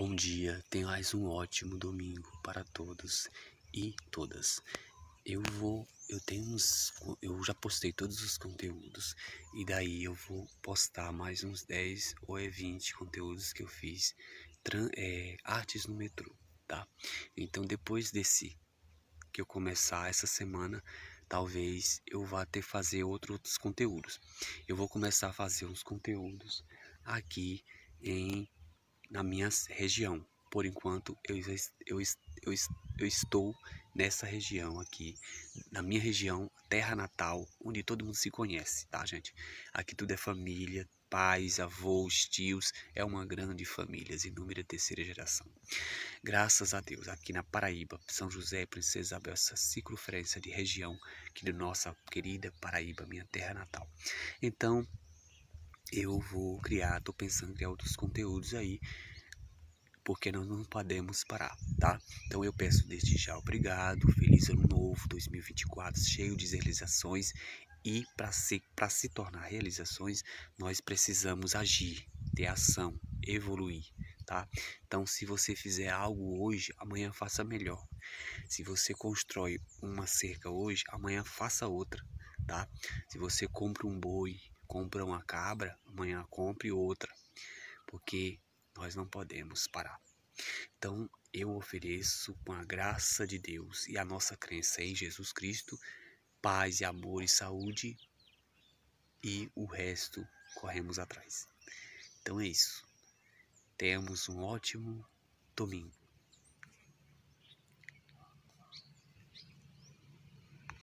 Bom dia, mais um ótimo domingo para todos e todas. Eu vou, eu tenho uns, eu já postei todos os conteúdos e daí eu vou postar mais uns 10 ou 20 é conteúdos que eu fiz, é, artes no metrô, tá? Então depois desse que eu começar essa semana, talvez eu vá ter fazer outro, outros conteúdos. Eu vou começar a fazer uns conteúdos aqui em na minha região. Por enquanto, eu, eu, eu, eu estou nessa região aqui, na minha região, terra natal, onde todo mundo se conhece, tá, gente? Aqui tudo é família, pais, avós, tios, é uma grande família, inúmera terceira geração. Graças a Deus, aqui na Paraíba, São José, Princesa Isabel, essa circunferência de região que de nossa querida Paraíba, minha terra natal. Então, eu vou criar, tô pensando em criar outros conteúdos aí, porque nós não podemos parar, tá? Então eu peço desde já obrigado, feliz ano novo 2024, cheio de realizações e para se para se tornar realizações, nós precisamos agir, ter ação, evoluir, tá? Então se você fizer algo hoje, amanhã faça melhor. Se você constrói uma cerca hoje, amanhã faça outra, tá? Se você compra um boi, compra uma cabra, amanhã compre outra, porque nós não podemos parar. Então eu ofereço com a graça de Deus e a nossa crença em Jesus Cristo, paz e amor e saúde, e o resto corremos atrás. Então é isso. Temos um ótimo domingo.